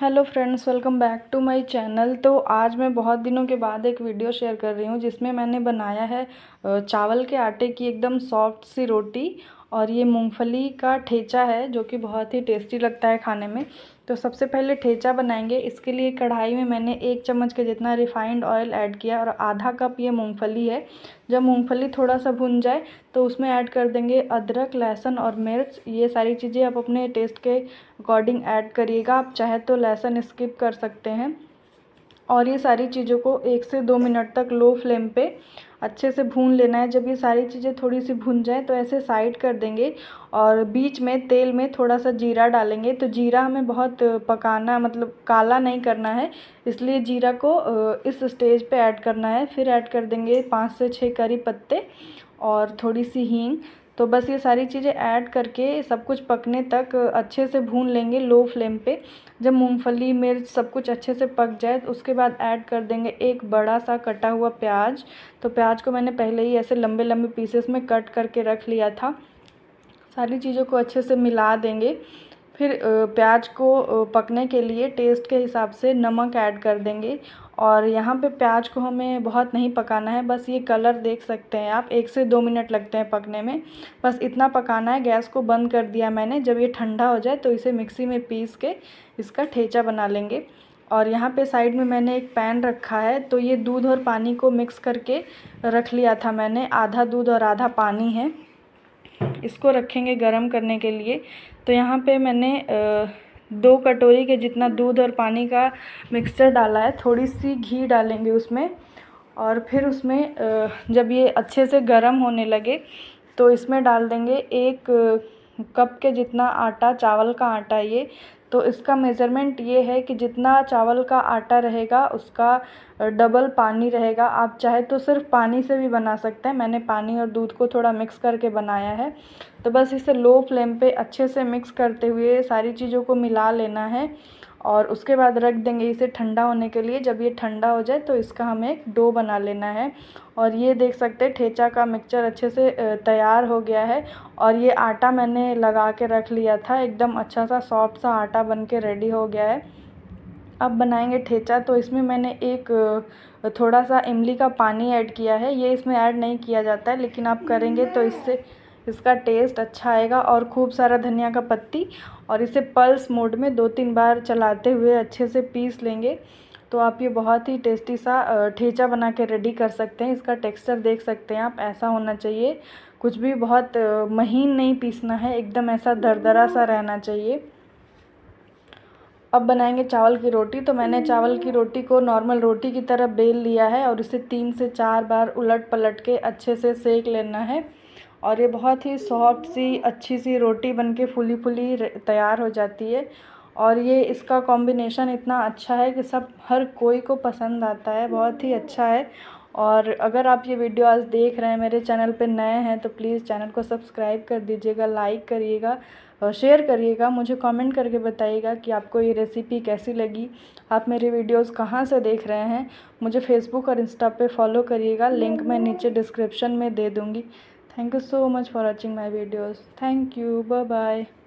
hello friends welcome back to my channel तो आज मैं बहुत दिनों के बाद एक वीडियो शेयर कर रही हूँ जिसमें मैंने बनाया है चावल के आटे की एकदम सॉफ्ट सी रोटी और ये मूंगफली का ठेचा है जो कि बहुत ही टेस्टी लगता है खाने में तो सबसे पहले ठेचा बनाएंगे इसके लिए कढ़ाई में मैंने एक चम्मच के जितना रिफाइंड ऑयल ऐड किया और आधा कप ये मूंगफली है जब मूंगफली थोड़ा सा भुन जाए तो उसमें ऐड कर देंगे अदरक लहसुन और मिर्च ये सारी चीज़ें आप अपने टेस्ट के अकॉर्डिंग ऐड करिएगा आप चाहे तो लहसुन स्किप कर सकते हैं और ये सारी चीज़ों को एक से दो मिनट तक लो फ्लेम पे अच्छे से भून लेना है जब ये सारी चीज़ें थोड़ी सी भून जाएँ तो ऐसे साइड कर देंगे और बीच में तेल में थोड़ा सा जीरा डालेंगे तो जीरा हमें बहुत पकाना मतलब काला नहीं करना है इसलिए जीरा को इस स्टेज पे ऐड करना है फिर ऐड कर देंगे पाँच से छः करी पत्ते और थोड़ी सी हींग तो बस ये सारी चीज़ें ऐड करके सब कुछ पकने तक अच्छे से भून लेंगे लो फ्लेम पे जब मूंगफली मिर्च सब कुछ अच्छे से पक जाए तो उसके बाद ऐड कर देंगे एक बड़ा सा कटा हुआ प्याज तो प्याज को मैंने पहले ही ऐसे लंबे लंबे पीसेस में कट करके रख लिया था सारी चीज़ों को अच्छे से मिला देंगे फिर प्याज को पकने के लिए टेस्ट के हिसाब से नमक ऐड कर देंगे और यहाँ पे प्याज को हमें बहुत नहीं पकाना है बस ये कलर देख सकते हैं आप एक से दो मिनट लगते हैं पकने में बस इतना पकाना है गैस को बंद कर दिया मैंने जब ये ठंडा हो जाए तो इसे मिक्सी में पीस के इसका ठेचा बना लेंगे और यहाँ पे साइड में मैंने एक पैन रखा है तो ये दूध और पानी को मिक्स करके रख लिया था मैंने आधा दूध और आधा पानी है इसको रखेंगे गर्म करने के लिए तो यहाँ पे मैंने दो कटोरी के जितना दूध और पानी का मिक्सचर डाला है थोड़ी सी घी डालेंगे उसमें और फिर उसमें जब ये अच्छे से गर्म होने लगे तो इसमें डाल देंगे एक कप के जितना आटा चावल का आटा ये तो इसका मेज़रमेंट ये है कि जितना चावल का आटा रहेगा उसका डबल पानी रहेगा आप चाहे तो सिर्फ पानी से भी बना सकते हैं मैंने पानी और दूध को थोड़ा मिक्स करके बनाया है तो बस इसे लो फ्लेम पे अच्छे से मिक्स करते हुए सारी चीज़ों को मिला लेना है और उसके बाद रख देंगे इसे ठंडा होने के लिए जब ये ठंडा हो जाए तो इसका हमें एक डो बना लेना है और ये देख सकते हैं ठेचा का मिक्सचर अच्छे से तैयार हो गया है और ये आटा मैंने लगा के रख लिया था एकदम अच्छा सा सॉफ्ट सा आटा बन के रेडी हो गया है अब बनाएंगे ठेचा तो इसमें मैंने एक थोड़ा सा इमली का पानी ऐड किया है ये इसमें ऐड नहीं किया जाता है लेकिन आप करेंगे तो इससे इसका टेस्ट अच्छा आएगा और खूब सारा धनिया का पत्ती और इसे पल्स मोड में दो तीन बार चलाते हुए अच्छे से पीस लेंगे तो आप ये बहुत ही टेस्टी सा ठेचा बना के रेडी कर सकते हैं इसका टेक्सचर देख सकते हैं आप ऐसा होना चाहिए कुछ भी बहुत महीन नहीं पीसना है एकदम ऐसा दरदरा सा रहना चाहिए अब बनाएंगे चावल की रोटी तो मैंने चावल की रोटी को नॉर्मल रोटी की तरह बेल लिया है और इसे तीन से चार बार उलट पलट के अच्छे से सेक लेना है और ये बहुत ही सॉफ्ट सी अच्छी सी रोटी बन के फुली फुली तैयार हो जाती है और ये इसका कॉम्बिनेशन इतना अच्छा है कि सब हर कोई को पसंद आता है बहुत ही अच्छा है और अगर आप ये वीडियो आज देख रहे हैं मेरे चैनल पे नए हैं तो प्लीज़ चैनल को सब्सक्राइब कर दीजिएगा लाइक करिएगा और शेयर करिएगा मुझे कमेंट करके बताइएगा कि आपको ये रेसिपी कैसी लगी आप मेरी वीडियोस कहाँ से देख रहे हैं मुझे फेसबुक और इंस्टा पे फॉलो करिएगा लिंक मैं नीचे डिस्क्रिप्शन में दे दूँगी thank you so much for watching my videos thank you bye bye